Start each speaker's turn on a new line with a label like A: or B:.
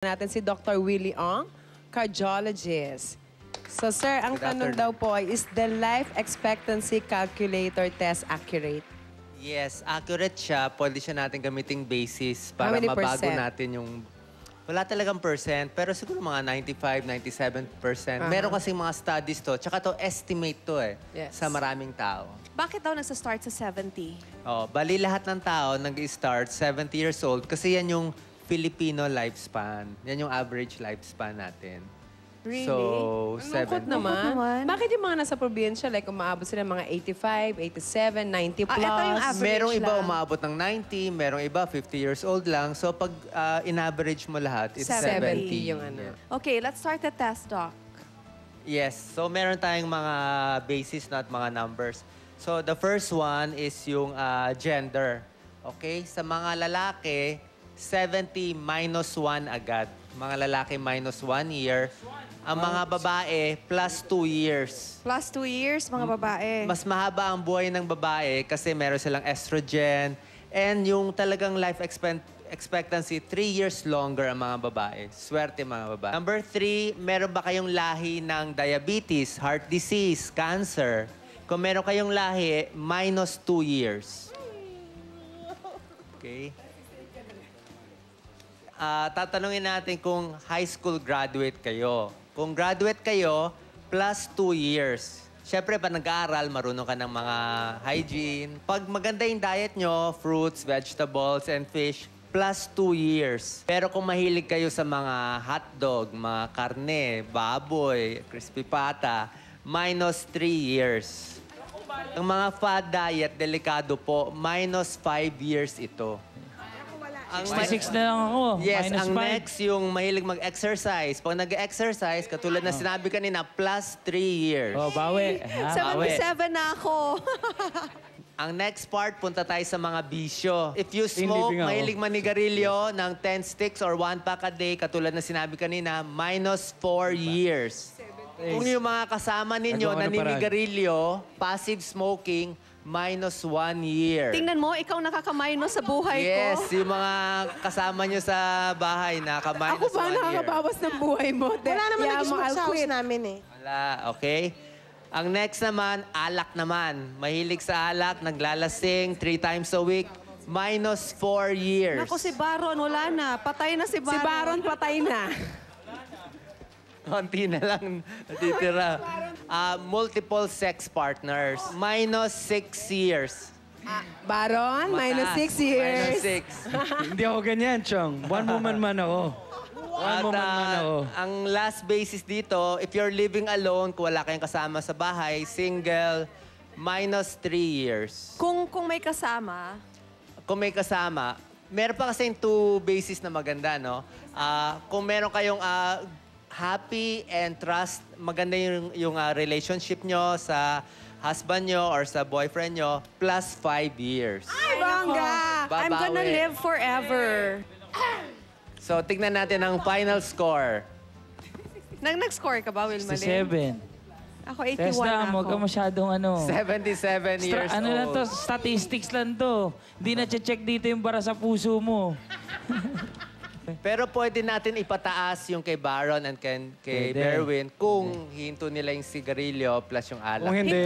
A: natin si Dr. Willie Ong, cardiologist. So sir, ang tanong daw po ay, is the life expectancy calculator test accurate? Yes, accurate siya. Pwede siya natin gamiting basis para mabago natin yung... Wala talagang percent, pero siguro mga 95, 97 percent. Aha. Uh-huh. Meron kasi mga studies to. Tsaka to estimate to eh, Yes. sa maraming tao. Bakit daw nagsa-start sa 70? Oh, bali lahat ng tao nag-start 70 years old kasi yan yung Filipino lifespan. Yan yung average lifespan natin. Really? So, Ang lungkot naman. naman. Bakit yung mga nasa probinsya, like umaabot sila mga 85, 87, 90 plus? Ah, ito yung average Merong iba lang. umaabot ng 90, merong iba 50 years old lang. So, pag ah, in-average mo lahat, it's 70. 70. yung ano. Okay, let's start the test, Doc. Yes. So, meron tayong mga basis, not mga numbers. So, the first one is yung ah, gender. Okay? Sa mga lalaki, 70 minus 1 agad. Mga lalaki minus 1 year. Ang mga babae, plus 2 years. Plus 2 years, mga mm. babae. Mas mahaba ang buhay ng babae kasi meron silang estrogen. And yung talagang life expen- expectancy, 3 years longer ang mga babae. Swerte mga babae. Number 3, meron ba kayong lahi ng diabetes, heart disease, cancer? Kung meron kayong lahi, minus 2 years. Okay? uh, tatanungin natin kung high school graduate kayo. Kung graduate kayo, plus two years. Siyempre, pa nag-aaral, marunong ka ng mga hygiene. Pag maganda yung diet nyo, fruits, vegetables, and fish, plus two years. Pero kung mahilig kayo sa mga hotdog, mga karne, baboy, crispy pata, minus three years. Ang mga fad diet, delikado po, minus five years ito. Ang 66 na lang ako. Yes, minus ang 5. next yung mahilig mag-exercise. Pag nag-exercise, katulad na ah. sinabi kanina, plus 3 years. Oh, bawi. Ha, ah, bawi. 77 na ako. Ang next part, punta tayo sa mga bisyo. If you smoke, living ako. mahilig manigarilyo ng 10 sticks or 1 pack a day, katulad na sinabi kanina, minus 4 diba? years. Kung yung mga kasama ninyo Nagawa ng naninigarilyo, passive smoking, minus one year. Tingnan mo, ikaw nakaka-minus sa buhay yes, ko. Yes, yung mga kasama nyo sa bahay, nakaka-minus Ako ba nakakabawas ng buhay mo? Wala naman yeah, nag-smoke sa house namin eh. Wala, okay. Ang next naman, alak naman. Mahilig sa alak, naglalasing three times a week. Minus four years. Naku, si Baron, wala na. Patay na si Baron. Si Baron, patay na. Konti na lang natitira uh, multiple sex partners. Minus six years. Ah, Baron, minus Mataas. six years. Minus six. Hindi ako ganyan, Chong. One woman man ako. One woman uh, man ah, ako. Ang last basis dito, if you're living alone, kung wala kayong kasama sa bahay, single, minus three years. Kung, kung may kasama? Kung may kasama. Meron pa kasing two basis na maganda, no? Uh, kung meron kayong uh, happy and trust, maganda yung, yung ah, relationship nyo sa husband nyo or sa boyfriend nyo, plus five years. Ay, bangga! I'm gonna live forever. So, tignan natin ang final score. Nang nag-score ka ba, Wilmalin? 67. Ako 81 Test na huwag ka masyadong ano. 77 Stra- years ano lang to, statistics lang to. Hindi na check dito yung para sa puso mo. Pero pwede natin ipataas yung kay Baron and kay, kay Berwin kung hinto nila yung sigarilyo plus yung alak. Kung hindi,